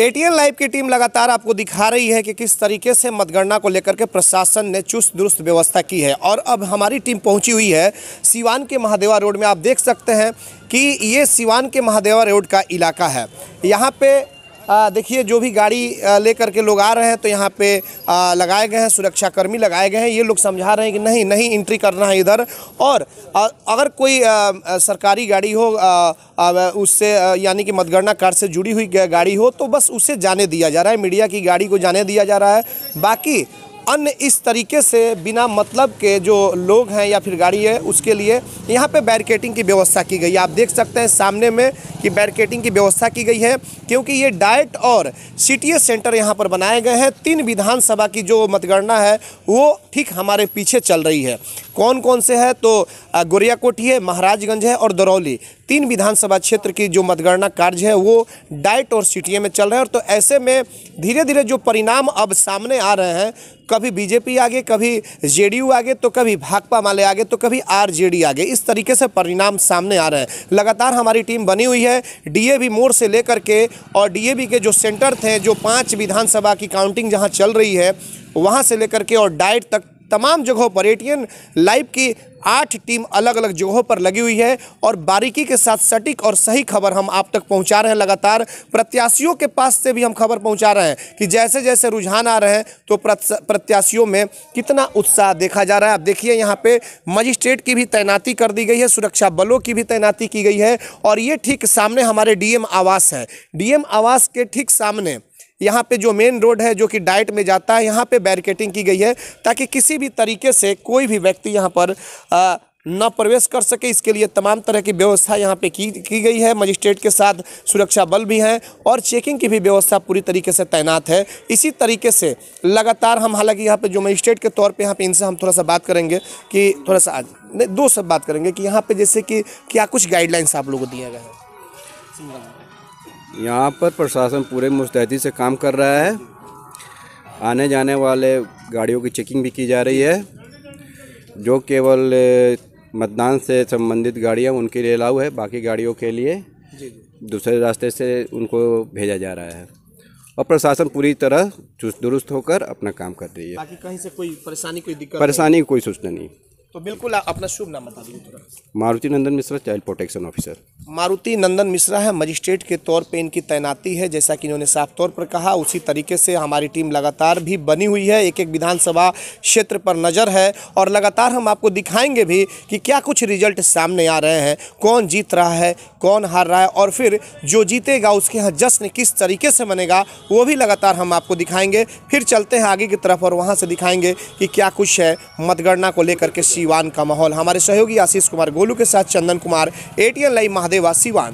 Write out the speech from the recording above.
ATN live की team लगातार आपको दिखा रही है कि किस तरीके से मतगणना को लेकर के प्रशासन ने चुस्त दुरुस्त व्यवस्था की है और अब हमारी टीम पहुंची हुई है सिवान के महादेवा रोड में आप देख सकते हैं कि ये सिवान के महादेवा रोड का इलाका है यहाँ पे देखिए जो भी गाड़ी लेकर के लोग आ रहे हैं तो यहाँ पे लगाए गए हैं सुरक्षाकर्मी लगाए गए हैं ये लोग समझा रहे हैं कि नहीं नहीं एंट्री करना है इधर और अगर कोई सरकारी गाड़ी हो उससे यानी कि मतगणना कार्ड से जुड़ी हुई गाड़ी हो तो बस उसे जाने दिया जा रहा है मीडिया की गाड़ी को जाने दिया जा रहा है बाकी अन्य इस तरीके से बिना मतलब के जो लोग हैं या फिर गाड़ी है उसके लिए यहाँ पे बैरिकेटिंग की व्यवस्था की गई है आप देख सकते हैं सामने में कि बैरिकेटिंग की व्यवस्था की गई है क्योंकि ये डाइट और सी सेंटर यहाँ पर बनाए गए हैं तीन विधानसभा की जो मतगणना है वो ठीक हमारे पीछे चल रही है कौन कौन से है तो कोठी है महाराजगंज है और दरौली तीन विधानसभा क्षेत्र की जो मतगणना कार्य है वो डाइट और सीटीए में चल रहे हैं और तो ऐसे में धीरे धीरे जो परिणाम अब सामने आ रहे हैं कभी बीजेपी आगे कभी जेडीयू आगे तो कभी भाकपा माले आगे तो कभी आरजेडी आगे इस तरीके से परिणाम सामने आ रहे हैं लगातार हमारी टीम बनी हुई है डीएवी मोड़ से लेकर के और डीएवी के जो सेंटर थे जो पांच विधानसभा की काउंटिंग जहां चल रही है वहां से लेकर के और डाइट तक तमाम जगहों पर एटीएन लाइव की आठ टीम अलग अलग जगहों पर लगी हुई है और बारीकी के साथ सटीक और सही खबर हम आप तक पहुंचा रहे हैं लगातार प्रत्याशियों के पास से भी हम खबर पहुंचा रहे हैं कि जैसे जैसे रुझान आ रहे हैं तो प्रत्याशियों में कितना उत्साह देखा जा रहा है आप देखिए यहाँ पे मजिस्ट्रेट की भी तैनाती कर दी गई है सुरक्षा बलों की भी तैनाती की गई है और ये ठीक सामने हमारे डीएम आवास है डीएम आवास के ठीक सामने यहाँ पे जो मेन रोड है जो कि डाइट में जाता है यहाँ पे बैरिकेटिंग की गई है ताकि किसी भी तरीके से कोई भी व्यक्ति यहाँ पर आ, न प्रवेश कर सके इसके लिए तमाम तरह की व्यवस्था यहाँ पे की की गई है मजिस्ट्रेट के साथ सुरक्षा बल भी हैं और चेकिंग की भी व्यवस्था पूरी तरीके से तैनात है इसी तरीके से लगातार हम हालांकि यहाँ पे जो मजिस्ट्रेट के तौर पे यहाँ पे इनसे हम थोड़ा सा बात करेंगे कि थोड़ा सा आज नहीं दो सब बात करेंगे कि यहाँ पर जैसे कि क्या कुछ गाइडलाइंस आप लोगों को दिया गया है यहाँ पर प्रशासन पूरे मुस्तैदी से काम कर रहा है आने जाने वाले गाड़ियों की चेकिंग भी की जा रही है जो केवल मतदान से संबंधित गाड़ियाँ उनके लिए अलाउ है बाकी गाड़ियों के लिए दूसरे रास्ते से उनको भेजा जा रहा है और प्रशासन पूरी तरह चुस्त दुरुस्त होकर अपना काम कर रही है बाकी कहीं से कोई परेशानी कोई दिक्कत परेशानी कोई सूचना नहीं तो बिल्कुल अपना शुभ नाम बता दीजिए Maruti Nandan Mishra child protection officer Maruti Nandan Mishra है मजिस्ट्रेट के तौर पे इनकी तैनाती है जैसा कि इन्होंने साफ तौर पर कहा उसी तरीके से हमारी टीम लगातार भी बनी हुई है एक एक विधानसभा क्षेत्र पर नज़र है और लगातार हम आपको दिखाएंगे भी कि क्या कुछ रिजल्ट सामने आ रहे हैं कौन जीत रहा है कौन हार रहा है और फिर जो जीतेगा उसके यहाँ जश्न किस तरीके से बनेगा वो भी लगातार हम आपको दिखाएंगे फिर चलते हैं आगे की तरफ और वहाँ से दिखाएंगे कि क्या कुछ है मतगणना को लेकर के सीवान का माहौल हमारे सहयोगी आशीष कुमार गोलू के साथ चंदन कुमार एटीएन लाइव महादेवा सीवान